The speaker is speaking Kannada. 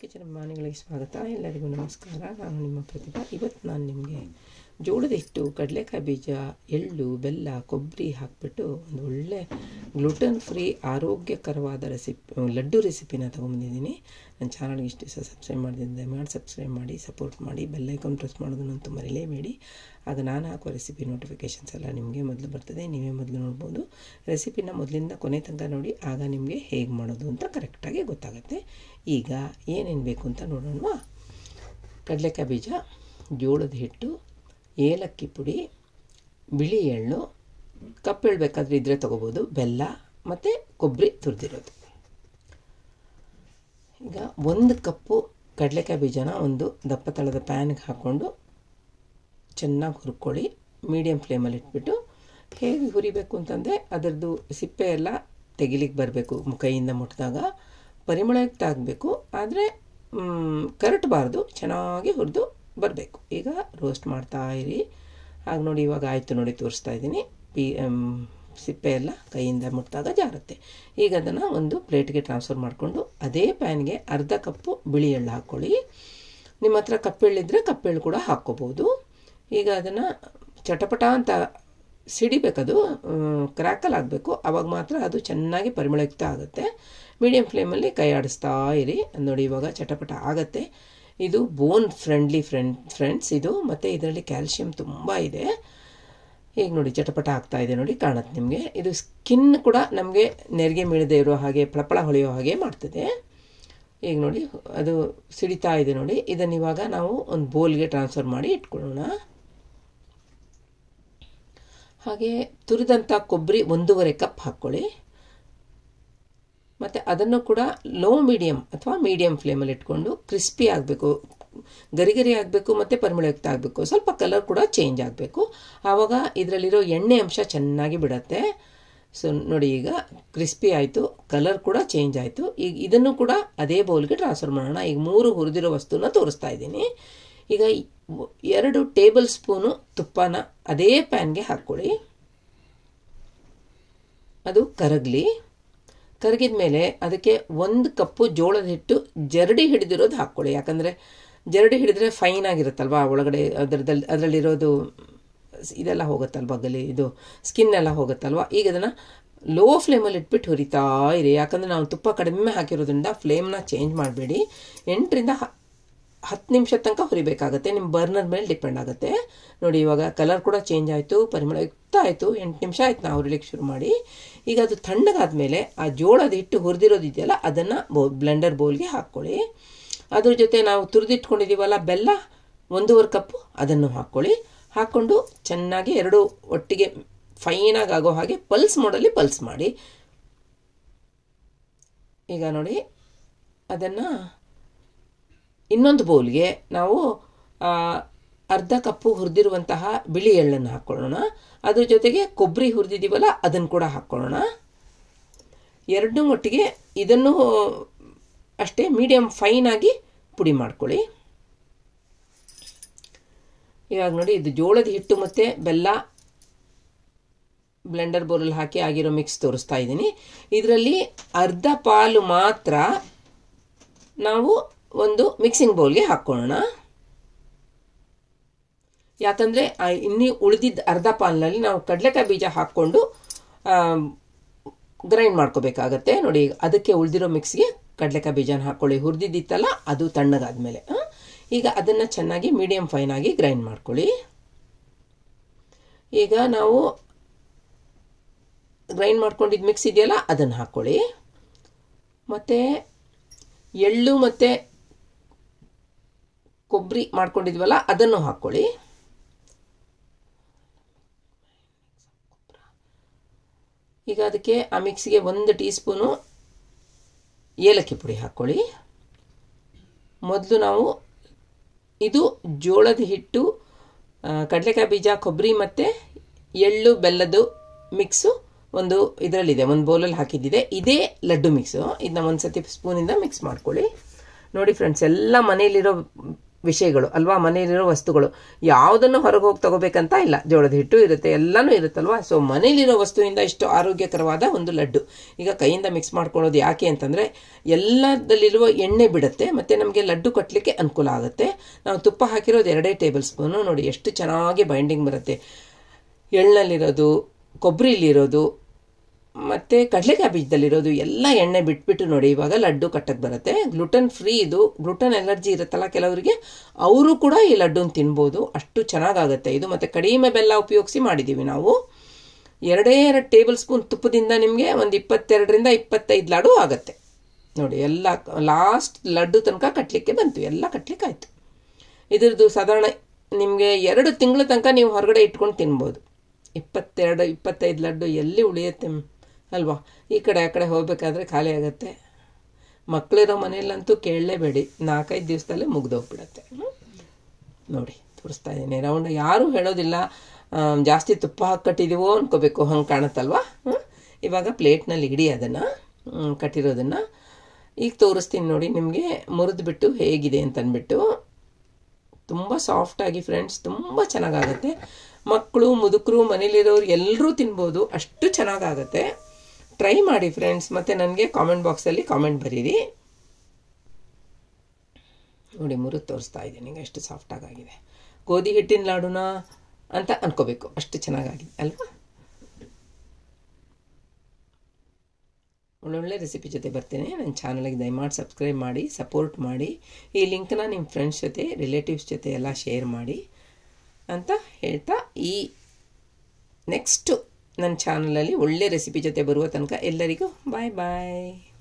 ಕಿಚನ್ ಅಭಿಮಾನಿಗಳಿಗೆ ಸ್ವಾಗತ ಎಲ್ಲರಿಗೂ ನಮಸ್ಕಾರ ನಾನು ನಿಮ್ಮ ಪ್ರತಿಭಾ ಇವತ್ತು ನಾನು ನಿಮಗೆ ಜೋಳದ ಹಿಟ್ಟು ಕಡಲೆಕಾಯಿ ಬೀಜ ಎಳ್ಳು ಬೆಲ್ಲ ಕೊಬ್ಬರಿ ಹಾಕಿಬಿಟ್ಟು ಒಂದು ಒಳ್ಳೆ ಗ್ಲುಟನ್ ಫ್ರೀ ಆರೋಗ್ಯಕರವಾದ ರೆಸಿಪಿ ಲಡ್ಡು ರೆಸಿಪಿನ ತೊಗೊಂಬಂದಿದ್ದೀನಿ ನನ್ನ ಚಾನಲ್ಗೆ ಇಷ್ಟು ದಿವಸ ಸಬ್ಸ್ಕ್ರೈಬ್ ಮಾಡಿದ್ದೆ ಮಾಡಿ ಸಬ್ಸ್ಕ್ರೈಬ್ ಮಾಡಿ ಸಪೋರ್ಟ್ ಮಾಡಿ ಬೆಲ್ಲೈಕನ್ ಪ್ರೆಸ್ ಮಾಡೋದನ್ನಂತೂ ಮರಿಲೇಬೇಡಿ ಆಗ ನಾನು ಹಾಕೋ ರೆಸಿಪಿ ನೋಟಿಫಿಕೇಶನ್ಸ್ ಎಲ್ಲ ನಿಮಗೆ ಮೊದಲು ಬರ್ತದೆ ನೀವೇ ಮೊದಲು ನೋಡ್ಬೋದು ರೆಸಿಪಿನ ಮೊದಲಿಂದ ಕೊನೆ ತನಕ ನೋಡಿ ಆಗ ನಿಮಗೆ ಹೇಗೆ ಮಾಡೋದು ಅಂತ ಕರೆಕ್ಟಾಗಿ ಗೊತ್ತಾಗುತ್ತೆ ಈಗ ಏನೇನು ಬೇಕು ಅಂತ ನೋಡೋಣ ಕಡಲೆಕಾಯಿ ಬೀಜ ಜೋಳದ ಹಿಟ್ಟು ಏಲಕ್ಕಿ ಪುಡಿ ಬಿಳಿ ಎಳ್ಳು ಕಪ್ಪೆಳ್ಳು ಬೇಕಾದರೆ ಇದ್ರೆ ತೊಗೋಬೋದು ಬೆಲ್ಲ ಮತ್ತು ಕೊಬ್ಬರಿ ತುರಿದಿರೋದು ಈಗ ಒಂದು ಕಪ್ಪು ಕಡಲೆಕಾಯಿ ಬೀಜನ ಒಂದು ದಪ್ಪ ತಳದ ಪ್ಯಾನ್ಗೆ ಹಾಕ್ಕೊಂಡು ಚೆನ್ನಾಗಿ ಹುರ್ಕೊಳ್ಳಿ ಮೀಡಿಯಮ್ ಫ್ಲೇಮಲ್ಲಿ ಇಟ್ಬಿಟ್ಟು ಹೇಗೆ ಹುರಿಬೇಕು ಅಂತಂದರೆ ಅದರದ್ದು ಸಿಪ್ಪೆ ಎಲ್ಲ ತೆಗಿಲಿಕ್ಕೆ ಬರಬೇಕು ಕೈಯಿಂದ ಮುಟ್ಟಿದಾಗ ಪರಿಮಳಯುಕ್ತ ತಾಗಬೇಕು ಆದರೆ ಕರಟಬಾರ್ದು ಚೆನ್ನಾಗಿ ಹುರಿದು ಬರಬೇಕು ಈಗ ರೋಸ್ಟ್ ಮಾಡ್ತಾ ಇರಿ ಆಗ ನೋಡಿ ಇವಾಗ ಆಯಿತು ನೋಡಿ ತೋರಿಸ್ತಾ ಇದ್ದೀನಿ ಪಿ ಸಿಪ್ಪೆ ಎಲ್ಲ ಕೈಯಿಂದ ಮುಟ್ಟಿದಾಗ ಜಾರುತ್ತೆ ಈಗ ಅದನ್ನು ಒಂದು ಪ್ಲೇಟ್ಗೆ ಟ್ರಾನ್ಸ್ಫರ್ ಮಾಡಿಕೊಂಡು ಅದೇ ಪ್ಯಾನ್ಗೆ ಅರ್ಧ ಕಪ್ಪು ಬಿಳಿ ಎಳ್ಳು ಹಾಕ್ಕೊಳ್ಳಿ ನಿಮ್ಮ ಹತ್ರ ಕಪ್ಪೆಳ್ಳಿದ್ರೆ ಕಪ್ಪೆಳ್ಳು ಕೂಡ ಹಾಕ್ಕೋಬೋದು ಈಗ ಅದನ್ನು ಚಟಪಟ ಅಂತ ಸಿಡಿಬೇಕದು ಕ್ರ್ಯಾಕಲ್ ಆಗಬೇಕು ಆವಾಗ ಮಾತ್ರ ಅದು ಚೆನ್ನಾಗಿ ಪರಿಮಳಯುಕ್ತ ಆಗುತ್ತೆ ಮೀಡಿಯಂ ಫ್ಲೇಮಲ್ಲಿ ಕೈ ಆಡಿಸ್ತಾ ಇರಿ ನೋಡಿ ಇವಾಗ ಚಟಪಟ ಆಗುತ್ತೆ ಇದು ಬೋನ್ ಫ್ರೆಂಡ್ಲಿ ಫ್ರೆಂಡ್ ಫ್ರೆಂಡ್ಸ್ ಇದು ಮತ್ತು ಇದರಲ್ಲಿ ಕ್ಯಾಲ್ಶಿಯಂ ತುಂಬ ಇದೆ ಈಗ ನೋಡಿ ಚಟಪಟ ಆಗ್ತಾ ಇದೆ ನೋಡಿ ಕಾಣುತ್ತೆ ನಿಮಗೆ ಇದು ಸ್ಕಿನ್ ಕೂಡ ನಮಗೆ ನೆರಿಗೆ ಮೀಳದೆ ಇರೋ ಹಾಗೆ ಪಳಪಳ ಹೊಳೆಯೋ ಹಾಗೆ ಮಾಡ್ತದೆ ಈಗ ನೋಡಿ ಅದು ಸಿಡಿತಾ ಇದೆ ನೋಡಿ ಇದನ್ನು ಇವಾಗ ನಾವು ಒಂದು ಬೋಲ್ಗೆ ಟ್ರಾನ್ಸ್ಫರ್ ಮಾಡಿ ಇಟ್ಕೊಳ್ಳೋಣ ಹಾಗೆ ತುರಿದಂಥ ಕೊಬ್ಬರಿ ಒಂದೂವರೆ ಕಪ್ ಹಾಕ್ಕೊಳ್ಳಿ ಮತ್ತು ಅದನ್ನು ಕೂಡ ಲೋ ಮೀಡಿಯಮ್ ಅಥವಾ ಮೀಡಿಯಮ್ ಫ್ಲೇಮಲ್ಲಿ ಇಟ್ಕೊಂಡು ಕ್ರಿಸ್ಪಿ ಆಗಬೇಕು ಗರಿ ಗರಿ ಆಗಬೇಕು ಮತ್ತು ಪರಿಮಳಯುಕ್ತ ಆಗಬೇಕು ಸ್ವಲ್ಪ ಕಲರ್ ಕೂಡ ಚೇಂಜ್ ಆಗಬೇಕು ಆವಾಗ ಇದರಲ್ಲಿರೋ ಎಣ್ಣೆ ಅಂಶ ಚೆನ್ನಾಗಿ ಬಿಡತ್ತೆ ಸೊ ನೋಡಿ ಈಗ ಕ್ರಿಸ್ಪಿ ಆಯಿತು ಕಲರ್ ಕೂಡ ಚೇಂಜ್ ಆಯಿತು ಈಗ ಇದನ್ನು ಕೂಡ ಅದೇ ಬೌಲ್ಗೆ ಟ್ರಾನ್ಸ್ಫರ್ ಮಾಡೋಣ ಈಗ ಮೂರು ಹುರಿದಿರೋ ವಸ್ತುನ ತೋರಿಸ್ತಾ ಇದ್ದೀನಿ ಈಗ ಎರಡು ಟೇಬಲ್ ಸ್ಪೂನು ತುಪ್ಪನ ಅದೇ ಪ್ಯಾನ್ಗೆ ಹಾಕ್ಕೊಳ್ಳಿ ಅದು ಕರಗಲಿ ಕರಗಿದ ಮೇಲೆ ಅದಕ್ಕೆ ಒಂದು ಕಪ್ಪು ಜೋಳದ ಹಿಟ್ಟು ಜರಡಿ ಹಿಡಿದಿರೋದು ಹಾಕ್ಕೊಳ್ಳಿ ಯಾಕಂದರೆ ಜರಡಿ ಹಿಡಿದ್ರೆ ಫೈನ್ ಆಗಿರುತ್ತಲ್ವಾ ಒಳಗಡೆ ಅದರದಲ್ಲಿ ಅದರಲ್ಲಿರೋದು ಇದೆಲ್ಲ ಹೋಗುತ್ತಲ್ವ ಗಲಿ ಇದು ಸ್ಕಿನ್ ಎಲ್ಲ ಹೋಗುತ್ತಲ್ವ ಈಗ ಅದನ್ನು ಲೋ ಫ್ಲೇಮಲ್ಲಿ ಇಟ್ಬಿಟ್ಟು ಹುರಿತಾ ಇರಿ ಯಾಕಂದರೆ ನಾವು ತುಪ್ಪ ಕಡಿಮೆ ಹಾಕಿರೋದ್ರಿಂದ ಫ್ಲೇಮ್ನ ಚೇಂಜ್ ಮಾಡಬೇಡಿ ಎಂಟರಿಂದ ಹತ್ತು ನಿಮಿಷ ತನಕ ಹುರಿಬೇಕಾಗುತ್ತೆ ನಿಮ್ಮ ಬರ್ನರ್ ಮೇಲೆ ಡಿಪೆಂಡ್ ಆಗುತ್ತೆ ನೋಡಿ ಇವಾಗ ಕಲರ್ ಕೂಡ ಚೇಂಜ್ ಆಯಿತು ಪರಿಮಳ ಯುಕ್ತ ಆಯಿತು ಎಂಟು ನಿಮಿಷ ಆಯ್ತು ನಾವು ಹುರಿಲಿಕ್ಕೆ ಶುರು ಮಾಡಿ ಈಗ ಅದು ತಣ್ಣಗಾದ ಮೇಲೆ ಆ ಜೋಳದ ಹಿಟ್ಟು ಹುರಿದಿರೋದಿದೆಯಲ್ಲ ಅದನ್ನು ಬೋ ಬ್ಲೆಂಡರ್ ಬೌಲ್ಗೆ ಹಾಕ್ಕೊಳ್ಳಿ ಅದ್ರ ಜೊತೆ ನಾವು ತುರಿದಿಟ್ಕೊಂಡಿದ್ದೀವಲ್ಲ ಬೆಲ್ಲ ಒಂದೂವರೆ ಕಪ್ಪು ಅದನ್ನು ಹಾಕ್ಕೊಳ್ಳಿ ಹಾಕ್ಕೊಂಡು ಚೆನ್ನಾಗಿ ಎರಡು ಒಟ್ಟಿಗೆ ಫೈನಾಗಿ ಆಗೋ ಹಾಗೆ ಪಲ್ಸ್ ಮೋಡಲ್ಲಿ ಪಲ್ಸ್ ಮಾಡಿ ಈಗ ನೋಡಿ ಅದನ್ನು ಇನ್ನೊಂದು ಬೌಲ್ಗೆ ನಾವು ಅರ್ಧ ಕಪ್ಪು ಹುರಿದಿರುವಂತಹ ಬಿಳಿ ಎಳ್ಳನ್ನು ಹಾಕ್ಕೊಳ್ಳೋಣ ಅದ್ರ ಜೊತೆಗೆ ಕೊಬ್ಬರಿ ಹುರಿದಿದ್ದೀವಲ್ಲ ಅದನ್ನು ಕೂಡ ಹಾಕ್ಕೊಳ್ಳೋಣ ಎರಡು ಮಟ್ಟಿಗೆ ಇದನ್ನು ಅಷ್ಟೇ ಮೀಡಿಯಮ್ ಫೈನಾಗಿ ಪುಡಿ ಮಾಡ್ಕೊಳ್ಳಿ ಇವಾಗ ನೋಡಿ ಇದು ಜೋಳದ ಹಿಟ್ಟು ಮತ್ತು ಬೆಲ್ಲ ಬ್ಲೆಂಡರ್ ಬೋರಲ್ಲಿ ಹಾಕಿ ಆಗಿರೋ ಮಿಕ್ಸ್ ತೋರಿಸ್ತಾ ಇದ್ದೀನಿ ಇದರಲ್ಲಿ ಅರ್ಧ ಪಾಲು ಮಾತ್ರ ನಾವು ಒಂದು ಮಿಕ್ಸಿಂಗ್ ಬೌಲ್ಗೆ ಹಾಕ್ಕೊಳ್ಳೋಣ ಯಾಕಂದರೆ ಇನ್ನೂ ಉಳಿದಿದ್ದ ಅರ್ಧ ಪಾಲ್ನಲ್ಲಿ ನಾವು ಕಡಲೆಕಾಯಿ ಬೀಜ ಹಾಕ್ಕೊಂಡು ಗ್ರೈಂಡ್ ಮಾಡ್ಕೋಬೇಕಾಗತ್ತೆ ನೋಡಿ ಅದಕ್ಕೆ ಉಳಿದಿರೋ ಮಿಕ್ಸಿಗೆ ಕಡಲೆಕಾಯಿ ಬೀಜನ ಹಾಕ್ಕೊಳ್ಳಿ ಹುರಿದಿದ್ದಿತ್ತಲ್ಲ ಅದು ತಣ್ಣಗಾದ ಮೇಲೆ ಈಗ ಅದನ್ನು ಚೆನ್ನಾಗಿ ಮೀಡಿಯಮ್ ಫೈನಾಗಿ ಗ್ರೈಂಡ್ ಮಾಡ್ಕೊಳ್ಳಿ ಈಗ ನಾವು ಗ್ರೈಂಡ್ ಮಾಡ್ಕೊಂಡಿದ್ದು ಮಿಕ್ಸ್ ಇದೆಯಲ್ಲ ಅದನ್ನು ಹಾಕ್ಕೊಳ್ಳಿ ಮತ್ತು ಎಳ್ಳು ಮತ್ತು ಕೊಬ್ಬರಿ ಮಾಡ್ಕೊಂಡಿದ್ವಲ್ಲ ಅದನ್ನು ಹಾಕ್ಕೊಳ್ಳಿ ಈಗ ಅದಕ್ಕೆ ಆ ಮಿಕ್ಸಿಗೆ ಒಂದು ಟೀ ಸ್ಪೂನು ಏಲಕ್ಕಿ ಪುಡಿ ಹಾಕ್ಕೊಳ್ಳಿ ಮೊದಲು ನಾವು ಇದು ಜೋಳದ ಹಿಟ್ಟು ಕಡಲೆಕಾಯಿ ಬೀಜ ಕೊಬ್ಬರಿ ಮತ್ತು ಎಳ್ಳು ಬೆಲ್ಲದ್ದು ಮಿಕ್ಸು ಒಂದು ಇದರಲ್ಲಿದೆ ಒಂದು ಬೌಲಲ್ಲಿ ಹಾಕಿದ್ದಿದೆ ಇದೇ ಲಡ್ಡು ಮಿಕ್ಸು ಇದನ್ನ ಒಂದು ಸತಿ ಸ್ಪೂನಿಂದ ಮಿಕ್ಸ್ ಮಾಡ್ಕೊಳ್ಳಿ ನೋಡಿ ಫ್ರೆಂಡ್ಸ್ ಎಲ್ಲ ಮನೆಯಲ್ಲಿರೋ ವಿಷಯಗಳು ಅಲ್ವಾ ಮನೆಯಲ್ಲಿರೋ ವಸ್ತುಗಳು ಯಾವುದನ್ನು ಹೊರಗೆ ಹೋಗಿ ತಗೋಬೇಕಂತ ಇಲ್ಲ ಜೋಳದ ಹಿಟ್ಟು ಇರುತ್ತೆ ಎಲ್ಲನೂ ಇರುತ್ತಲ್ವಾ ಸೊ ಮನೇಲಿರೋ ವಸ್ತುವಿಂದ ಇಷ್ಟು ಆರೋಗ್ಯಕರವಾದ ಒಂದು ಲಡ್ಡು ಈಗ ಕೈಯಿಂದ ಮಿಕ್ಸ್ ಮಾಡ್ಕೊಳ್ಳೋದು ಯಾಕೆ ಅಂತಂದರೆ ಎಲ್ಲದಲ್ಲಿರುವ ಎಣ್ಣೆ ಬಿಡುತ್ತೆ ಮತ್ತು ನಮಗೆ ಲಡ್ಡು ಕಟ್ಟಲಿಕ್ಕೆ ಅನುಕೂಲ ಆಗುತ್ತೆ ನಾವು ತುಪ್ಪ ಹಾಕಿರೋದು ಎರಡೇ ಟೇಬಲ್ ಸ್ಪೂನು ನೋಡಿ ಎಷ್ಟು ಚೆನ್ನಾಗಿ ಬೈಂಡಿಂಗ್ ಬರುತ್ತೆ ಎಳ್ಳಲ್ಲಿರೋದು ಕೊಬ್ಬರಿಲಿರೋದು ಮತ್ತು ಕಡಲೆಕಾಯಿ ಬೀಜದಲ್ಲಿರೋದು ಎಲ್ಲ ಎಣ್ಣೆ ಬಿಟ್ಬಿಟ್ಟು ನೋಡಿ ಇವಾಗ ಲಡ್ಡು ಕಟ್ಟಕ್ಕೆ ಬರುತ್ತೆ ಗ್ಲುಟನ್ ಫ್ರೀ ಇದು ಗ್ಲುಟನ್ ಎಲರ್ಜಿ ಇರುತ್ತಲ್ಲ ಕೆಲವರಿಗೆ ಅವರು ಕೂಡ ಈ ಲಡ್ಡುನ ತಿನ್ಬೋದು ಅಷ್ಟು ಚೆನ್ನಾಗಾಗುತ್ತೆ ಇದು ಮತ್ತು ಕಡಿಮೆ ಬೆಲ್ಲ ಉಪಯೋಗಿಸಿ ಮಾಡಿದ್ದೀವಿ ನಾವು ಎರಡೇ ಎರಡು ಟೇಬಲ್ ಸ್ಪೂನ್ ತುಪ್ಪದಿಂದ ನಿಮಗೆ ಒಂದು ಇಪ್ಪತ್ತೆರಡರಿಂದ ಇಪ್ಪತ್ತೈದು ಲಾಡು ಆಗುತ್ತೆ ನೋಡಿ ಎಲ್ಲ ಲಾಸ್ಟ್ ಲಡ್ಡು ತನಕ ಕಟ್ಟಲಿಕ್ಕೆ ಬಂತು ಎಲ್ಲ ಕಟ್ಲಿಕ್ಕೆ ಆಯಿತು ಇದ್ರದ್ದು ಸಾಧಾರಣ ನಿಮಗೆ ಎರಡು ತಿಂಗಳ ತನಕ ನೀವು ಹೊರಗಡೆ ಇಟ್ಕೊಂಡು ತಿನ್ಬೋದು ಇಪ್ಪತ್ತೆರಡು ಇಪ್ಪತ್ತೈದು ಲಡ್ಡು ಎಲ್ಲಿ ಉಳಿಯುತ್ತೆ ಅಲ್ವಾ ಈ ಕಡೆ ಆ ಕಡೆ ಹೋಗಬೇಕಾದ್ರೆ ಖಾಲಿ ಆಗುತ್ತೆ ಮಕ್ಕಳಿರೋ ಮನೆಯಲ್ಲಂತೂ ಕೇಳಲೇಬೇಡಿ ನಾಲ್ಕೈದು ದಿವಸದಲ್ಲೇ ಮುಗ್ದೋಗ್ಬಿಡತ್ತೆ ನೋಡಿ ತೋರಿಸ್ತಾ ಇದ್ದೀನಿ ರೌಂಡ್ ಯಾರೂ ಹೇಳೋದಿಲ್ಲ ಜಾಸ್ತಿ ತುಪ್ಪ ಹಾಕಿ ಕಟ್ಟಿದ್ದೀವೋ ಅನ್ಕೋಬೇಕು ಹಂಗೆ ಕಾಣುತ್ತಲ್ವಾ ಇವಾಗ ಪ್ಲೇಟ್ನಲ್ಲಿ ಇಡಿ ಅದನ್ನು ಕಟ್ಟಿರೋದನ್ನು ಈಗ ತೋರಿಸ್ತೀನಿ ನೋಡಿ ನಿಮಗೆ ಮುರಿದ್ಬಿಟ್ಟು ಹೇಗಿದೆ ಅಂತನ್ಬಿಟ್ಟು ತುಂಬ ಸಾಫ್ಟಾಗಿ ಫ್ರೆಂಡ್ಸ್ ತುಂಬ ಚೆನ್ನಾಗಾಗತ್ತೆ ಮಕ್ಕಳು ಮುದುಕರು ಮನೇಲಿರೋರು ಎಲ್ಲರೂ ತಿನ್ಬೋದು ಅಷ್ಟು ಚೆನ್ನಾಗಾಗತ್ತೆ ಟ್ರೈ ಮಾಡಿ ಫ್ರೆಂಡ್ಸ್ ಮತ್ತು ನನಗೆ ಕಾಮೆಂಟ್ ಬಾಕ್ಸಲ್ಲಿ ಕಾಮೆಂಟ್ ಬರೀರಿ ನೋಡಿ ಮುರು ತೋರಿಸ್ತಾ ಇದ್ದೀನಿ ಈಗ ಎಷ್ಟು ಸಾಫ್ಟಾಗಾಗಿದೆ ಗೋಧಿ ಹಿಟ್ಟಿನ ಲಾಡುನ ಅಂತ ಅನ್ಕೋಬೇಕು ಅಷ್ಟು ಚೆನ್ನಾಗಾಗಿದೆ ಅಲ್ವಾ ಒಳ್ಳೊಳ್ಳೆ ರೆಸಿಪಿ ಜೊತೆ ಬರ್ತೇನೆ ನನ್ನ ಚಾನಲ್ಗೆ ದಯಮಾಡಿ ಸಬ್ಸ್ಕ್ರೈಬ್ ಮಾಡಿ ಸಪೋರ್ಟ್ ಮಾಡಿ ಈ ಲಿಂಕ್ನ ನಿಮ್ಮ ಫ್ರೆಂಡ್ಸ್ ಜೊತೆ ರಿಲೇಟಿವ್ಸ್ ಜೊತೆ ಎಲ್ಲ ಶೇರ್ ಮಾಡಿ ಅಂತ ಹೇಳ್ತಾ ಈ ನೆಕ್ಸ್ಟು ನನ್ನ ಚಾನಲಲ್ಲಿ ಒಳ್ಳೆ ರೆಸಿಪಿ ಜೊತೆ ಬರುವ ತನಕ ಎಲ್ಲರಿಗೂ ಬಾಯ್ ಬಾಯ್